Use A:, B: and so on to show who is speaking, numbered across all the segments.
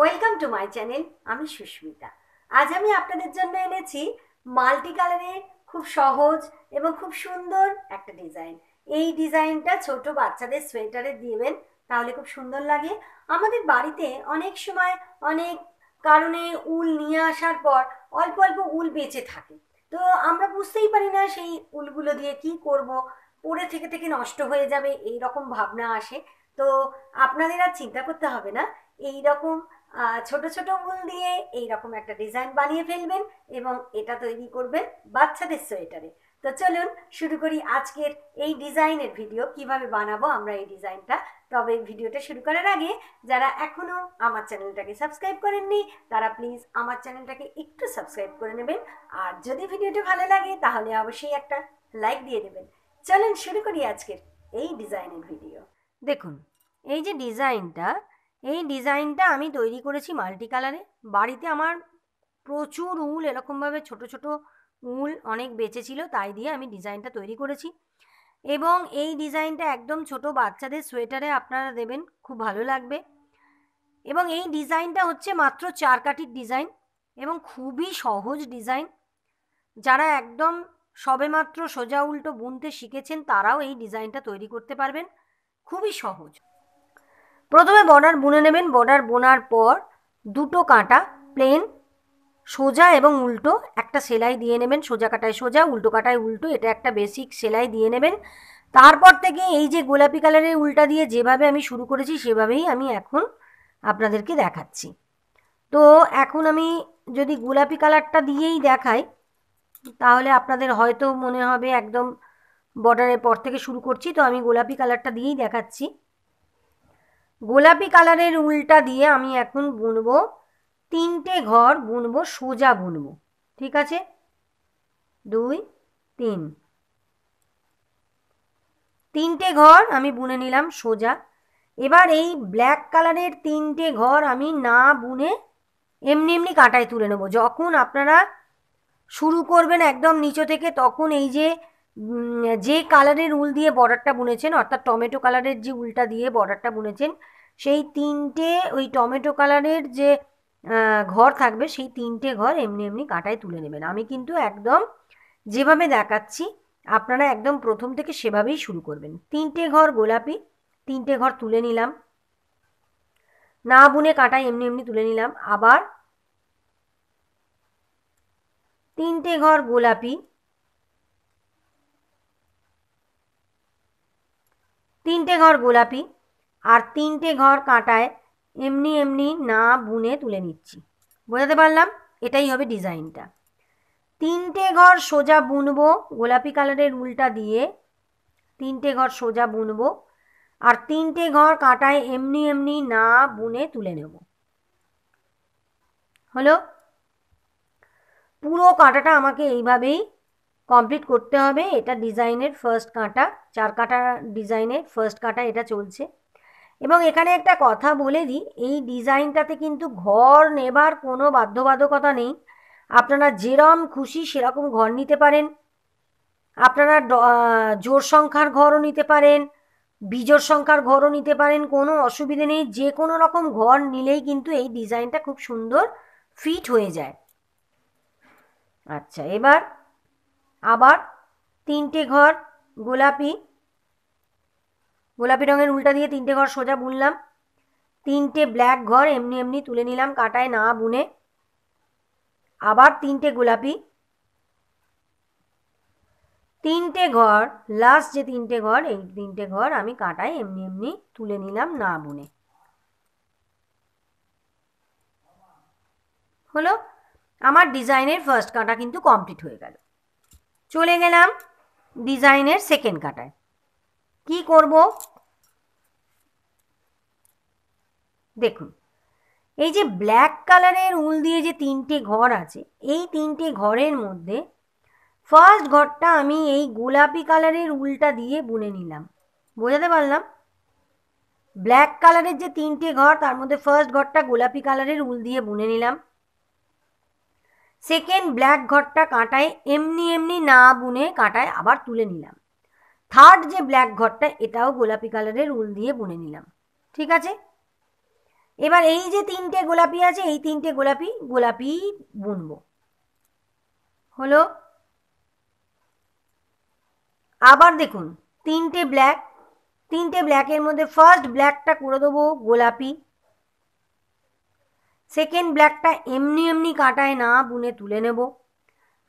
A: Welcome to my channel আমি সুস্মিতা আজ আমি আপনাদের জন্য এনেছি মাল্টি কালারের খুব সহজ এবং খুব সুন্দর একটা ডিজাইন এই ডিজাইনটা ছোট বাচ্চাদের সোয়েটারে দিবেন তাহলে খুব সুন্দর লাগে আমাদের বাড়িতে অনেক সময় অনেক কারণে উল নিয়ে আসার পর অল্প অল্প উল বেঁচে থাকে তো আমরা বুঝতেই পারি না সেই উলগুলো দিয়ে কি করব পরে থেকে থেকে নষ্ট হয়ে যাবে এই রকম ভাবনা আসে তো আপনাদের আর চিন্তা করতে হবে না এই রকম ছোট ছোট উল দিয়ে এই রকম একটা ডিজাইন বানিয়ে ফেলবেন এবং এটা তৈরি করবেন বাচ্চাদের সোয়েটারে তো চলুন শুরু করি আজকের এই ডিজাইনের ভিডিও কিভাবে বানাবো আমরা এই ডিজাইনটা তবে ভিডিওটা শুরু করার আগে যারা এখনও আমার চ্যানেলটাকে সাবস্ক্রাইব করেননি তারা প্লিজ আমার চ্যানেলটাকে একটু সাবস্ক্রাইব করে নেবেন আর যদি ভিডিওটা ভালো লাগে তাহলে অবশ্যই একটা লাইক দিয়ে দেবেন চলুন শুরু করি আজকের এই ডিজাইনের ভিডিও দেখুন এই যে ডিজাইনটা এই ডিজাইনটা আমি তৈরি করেছি মাল্টি কালারে বাড়িতে আমার প্রচুর উল এরকমভাবে ছোট ছোট উল অনেক বেঁচেছিল তাই দিয়ে আমি ডিজাইনটা তৈরি করেছি এবং এই ডিজাইনটা একদম ছোট বাচ্চাদের সোয়েটারে আপনারা দেবেন খুব ভালো লাগবে এবং এই ডিজাইনটা হচ্ছে মাত্র চার কাঠির ডিজাইন এবং খুবই সহজ ডিজাইন যারা একদম সবেমাত্র সোজা উল্টো বুনতে শিখেছেন তারাও এই ডিজাইনটা তৈরি করতে পারবেন খুবই সহজ প্রথমে বর্ডার বুনে নেবেন বর্ডার বোনার পর দুটো কাঁটা প্লেন সোজা এবং উল্টো একটা সেলাই দিয়ে নেবেন সোজা কাটায় সোজা উল্টো কাটায় উল্টো এটা একটা বেসিক সেলাই দিয়ে নেবেন তারপর থেকে এই যে গোলাপি কালারের উল্টা দিয়ে যেভাবে আমি শুরু করেছি সেভাবেই আমি এখন আপনাদেরকে দেখাচ্ছি তো এখন আমি যদি গোলাপি কালারটা দিয়েই দেখাই তাহলে আপনাদের হয়তো মনে হবে একদম বর্ডারের পর থেকে শুরু করছি তো আমি গোলাপি কালারটা দিয়েই দেখাচ্ছি গোলাপি কালারের উল্টা দিয়ে আমি এখন বুনবো তিনটে ঘর বুনবো সোজা বুনবো ঠিক আছে দুই তিন তিনটে ঘর আমি বুনে নিলাম সোজা এবার এই ব্ল্যাক কালারের তিনটে ঘর আমি না বুনে এমনি এমনি কাঁটায় তুলে নেবো যখন আপনারা শুরু করবেন একদম নিচে থেকে তখন এই যে যে কালারের উল দিয়ে বর্ডারটা বুনেছেন অর্থাৎ টমেটো কালারের যে উলটা দিয়ে বর্ডারটা বুনেছেন সেই তিনটে ওই টমেটো কালারের যে ঘর থাকবে সেই তিনটে ঘর এমনি এমনি কাঁটায় তুলে নেবেন আমি কিন্তু একদম যেভাবে দেখাচ্ছি আপনারা একদম প্রথম থেকে সেভাবেই শুরু করবেন তিনটে ঘর গোলাপি তিনটে ঘর তুলে নিলাম না বুনে কাটাই এমনি এমনি তুলে নিলাম আবার তিনটে ঘর গোলাপি তিনটে ঘর গোলাপি আর তিনটে ঘর কাঁটায় এমনি এমনি না বুনে তুলে নিচ্ছি বোঝাতে পারলাম এটাই হবে ডিজাইনটা তিনটে ঘর সোজা বুনবো গোলাপি কালারের উল্টা দিয়ে তিনটে ঘর সোজা বুনবো আর তিনটে ঘর কাঁটায় এমনি এমনি না বুনে তুলে নেব হলো পুরো কাঁটাটা আমাকে এইভাবেই কমপ্লিট করতে হবে এটা ডিজাইনের ফার্স্ট কাঁটা চার কাঁটা ডিজাইনের ফার্স্ট কাঁটা এটা চলছে এবং এখানে একটা কথা বলে দিই এই ডিজাইনটাতে কিন্তু ঘর নেবার কোনো বাধ্যবাধকতা নেই আপনারা যেরম খুশি সেরকম ঘর নিতে পারেন আপনারা জোর সংখ্যার ঘরও নিতে পারেন বিজোর সংখ্যার ঘরও নিতে পারেন কোনো অসুবিধে নেই যে কোনো রকম ঘর নিলেই কিন্তু এই ডিজাইনটা খুব সুন্দর ফিট হয়ে যায় আচ্ছা এবার আবার তিনটে ঘর গোলাপি গোলাপি রঙের উল্টা দিয়ে তিনটে ঘর সোজা বুনলাম তিনটে ব্ল্যাক ঘর এমনি এমনি তুলে নিলাম কাটায় না বুনে আবার তিনটে গোলাপি তিনটে ঘর লাস্ট যে তিনটে ঘর এই তিনটে ঘর আমি কাটাই এমনি এমনি তুলে নিলাম না বুনে হলো আমার ডিজাইনের ফার্স্ট কাঁটা কিন্তু কমপ্লিট হয়ে গেল চলে গেলাম ডিজাইনের সেকেন্ড কাটায় কি করব দেখুন এই যে ব্ল্যাক কালারের উল দিয়ে যে তিনটে ঘর আছে এই তিনটে ঘরের মধ্যে ফার্স্ট ঘরটা আমি এই গোলাপি কালারের উলটা দিয়ে বুনে নিলাম বোঝাতে পারলাম ব্ল্যাক কালারের যে তিনটে ঘর তার মধ্যে ফার্স্ট ঘরটা গোলাপি কালারের উল দিয়ে বুনে নিলাম সেকেন্ড ব্ল্যাক ঘরটা কাঁটায় এমনি এমনি না বুনে কাঁটায় আবার তুলে নিলাম থার্ড যে ব্ল্যাক ঘরটা এটাও গোলাপি কালারের উল দিয়ে বুনে নিলাম ঠিক আছে এবার এই যে তিনটে গোলাপি আছে এই তিনটে গোলাপি গোলাপি বুনব হলো আবার দেখুন তিনটে ব্ল্যাক তিনটে ব্ল্যাকের মধ্যে ফার্স্ট ব্ল্যাকটা করে দেবো গোলাপি সেকেন্ড ব্ল্যাকটা এমনি এমনি কাঁটায় না বুনে তুলে নেব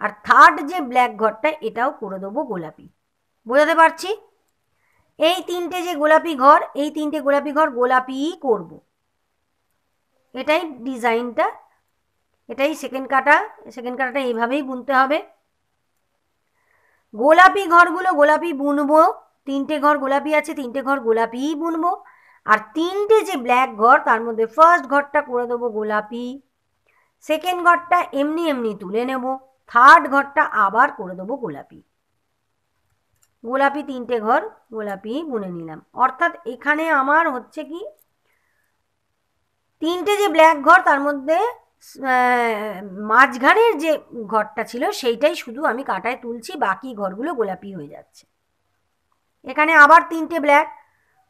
A: আর থার্ড যে ব্ল্যাক ঘরটা এটাও করে দেবো গোলাপি বোঝাতে পারছি এই তিনটে যে গোলাপি ঘর এই তিনটে গোলাপি ঘর গোলাপিই করব। এটাই ডিজাইনটা এটাই সেকেন্ড কাটা সেকেন্ড কাটাটা এইভাবেই বুনতে হবে গোলাপি ঘরগুলো গোলাপি বুনবো তিনটে ঘর গোলাপি আছে তিনটে ঘর গোলাপিই বুনবো আর তিনটে যে ব্ল্যাক ঘর তার মধ্যে ফার্স্ট ঘরটা করে দেবো গোলাপি সেকেন্ড ঘরটা এমনি এমনি তুলে নেব থার্ড ঘরটা আবার করে দেবো গোলাপি গোলাপি তিনটে ঘর গোলাপি বুনে নিলাম অর্থাৎ এখানে আমার হচ্ছে কি তিনটে যে ব্ল্যাক ঘর তার মধ্যে মাঝখানের যে ঘরটা ছিল সেইটাই শুধু আমি কাটায় তুলছি বাকি ঘরগুলো গোলাপি হয়ে যাচ্ছে এখানে আবার তিনটে ব্ল্যাক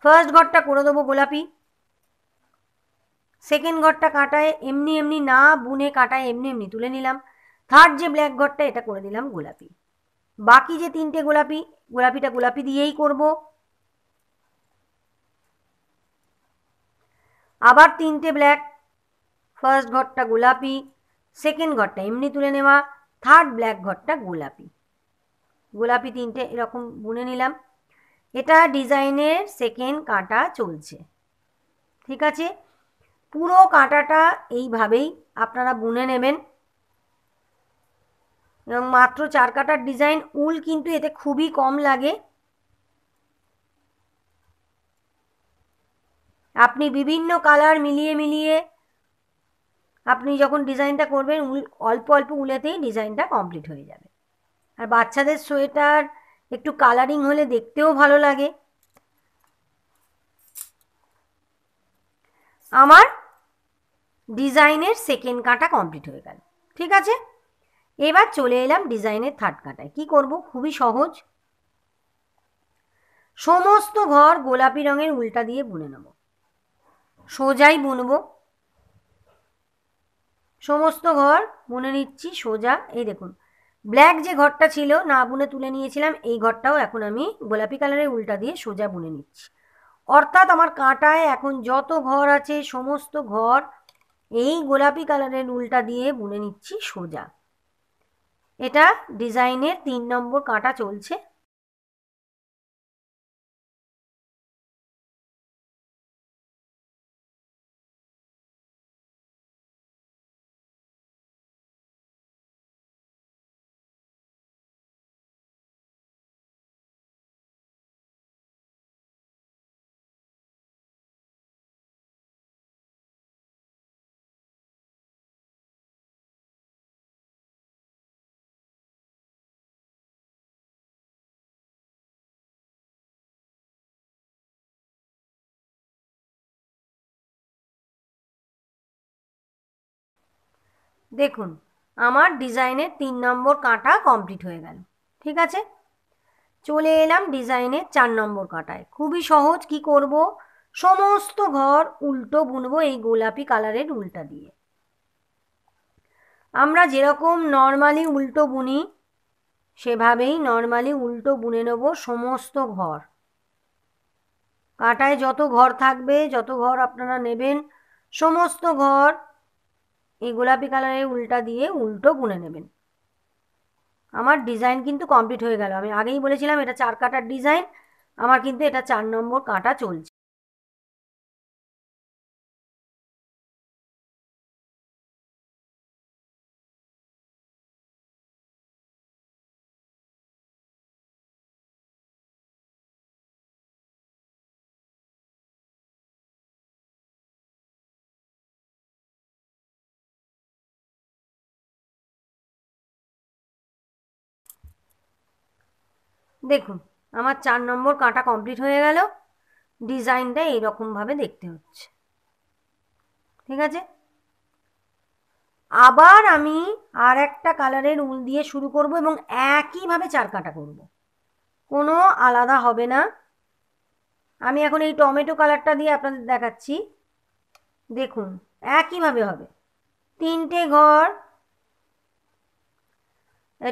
A: ফার্স্ট ঘরটা করে দেবো গোলাপি সেকেন্ড ঘরটা কাঁটায় এমনি এমনি না বুনে কাটায় এমনি এমনি তুলে নিলাম থার্ড যে ব্ল্যাক ঘরটা এটা করে দিলাম গোলাপি বাকি যে তিনটে গোলাপি গোলাপিটা গোলাপি দিয়েই করব আবার তিনটে ব্ল্যাক ফার্স্ট ঘরটা গোলাপি সেকেন্ড ঘরটা এমনি তুলে নেওয়া থার্ড ব্ল্যাক ঘরটা গোলাপি গোলাপি তিনটে এরকম বুনে নিলাম এটা ডিজাইনের সেকেন্ড কাঁটা চলছে ঠিক আছে পুরো কাঁটাটা এইভাবেই আপনারা বুনে নেবেন এবং মাত্র চার কাটার ডিজাইন উল কিন্তু এতে খুবই কম লাগে আপনি বিভিন্ন কালার মিলিয়ে মিলিয়ে আপনি যখন ডিজাইনটা করবেন উল অল্প অল্প উলেতেই ডিজাইনটা কমপ্লিট হয়ে যাবে আর বাচ্চাদের সোয়েটার একটু কালারিং হলে দেখতেও ভালো লাগে আমার ডিজাইনের সেকেন্ড কাঁটা কমপ্লিট হয়ে গেল ঠিক আছে এবার চলে এলাম ডিজাইনের থার্ড কাঁটায় কি করব খুবই সহজ সমস্ত ঘর গোলাপি রঙের উল্টা দিয়ে বুনে নেব সোজাই বুনব সমস্ত ঘর বুনে নিচ্ছি সোজা এই দেখুন ব্ল্যাক যে ঘরটা ছিল না বুনে তুলে নিয়েছিলাম এই ঘরটাও এখন আমি গোলাপি কালারের উল্টা দিয়ে সোজা বুনে নিচ্ছি অর্থাৎ আমার কাঁটায় এখন যত ঘর আছে সমস্ত ঘর এই গোলাপি কালারের উল্টা দিয়ে বুনে নিচ্ছি সোজা এটা ডিজাইনের তিন নম্বর কাঁটা চলছে দেখুন আমার ডিজাইনের তিন নম্বর কাঁটা কমপ্লিট হয়ে গেল ঠিক আছে চলে এলাম ডিজাইনের চার নম্বর কাঁটায় খুবই সহজ কি করব সমস্ত ঘর উল্টো বুনবো এই গোলাপি কালারের উল্টা দিয়ে আমরা যেরকম নর্মালি উল্টো বুনি সেভাবেই নর্মালি উল্টো বুনে নেব সমস্ত ঘর কাঁটায় যত ঘর থাকবে যত ঘর আপনারা নেবেন সমস্ত ঘর এই গোলাপি কালারের উল্টা দিয়ে উল্টো বুনে নেবেন আমার ডিজাইন কিন্তু কমপ্লিট হয়ে গেল আমি আগেই বলেছিলাম এটা চার কাটার ডিজাইন আমার কিন্তু এটা চার নম্বর কাঁটা চলছে দেখুন আমার চার নম্বর কাঁটা কমপ্লিট হয়ে গেল ডিজাইনটা এইরকমভাবে দেখতে হচ্ছে ঠিক আছে আবার আমি আর একটা কালারের উল দিয়ে শুরু করব এবং একইভাবে চার কাটা করব কোনো আলাদা হবে না আমি এখন এই টমেটো কালারটা দিয়ে আপনাদের দেখাচ্ছি দেখুন একইভাবে হবে তিনটে ঘর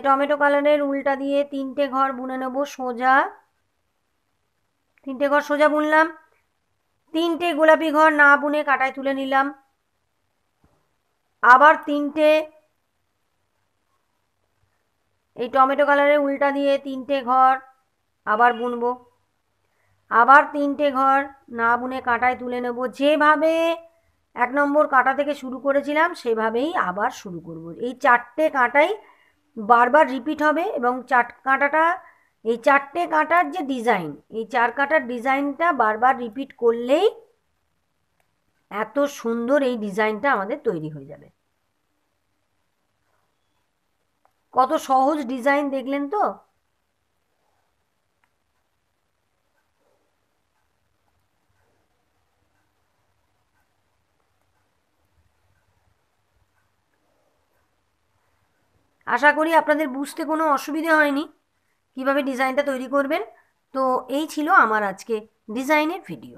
A: টমেটো কালারের উল্টা দিয়ে তিনটে ঘর বুনে নেব সোজা তিনটে ঘর সোজা বুনলাম তিনটে গোলাপি ঘর না বুনে কাটায় তুলে নিলাম আবার তিনটে এই টমেটো কালারের উল্টা দিয়ে তিনটে ঘর আবার বুনবো আবার তিনটে ঘর না বুনে কাঁটায় তুলে নেব যেভাবে এক নম্বর কাঁটা থেকে শুরু করেছিলাম সেভাবেই আবার শুরু করব এই চারটে কাঁটাই বারবার রিপিট হবে এবং চার কাঁটাটা এই চারটে কাঁটার যে ডিজাইন এই চার কাঁটার ডিজাইনটা বারবার রিপিট করলেই এত সুন্দর এই ডিজাইনটা আমাদের তৈরি হয়ে যাবে কত সহজ ডিজাইন দেখলেন তো আশা করি আপনাদের বুঝতে কোনো অসুবিধে হয়নি কিভাবে ডিজাইনটা তৈরি করবেন তো এই ছিল আমার আজকে ডিজাইনের ভিডিও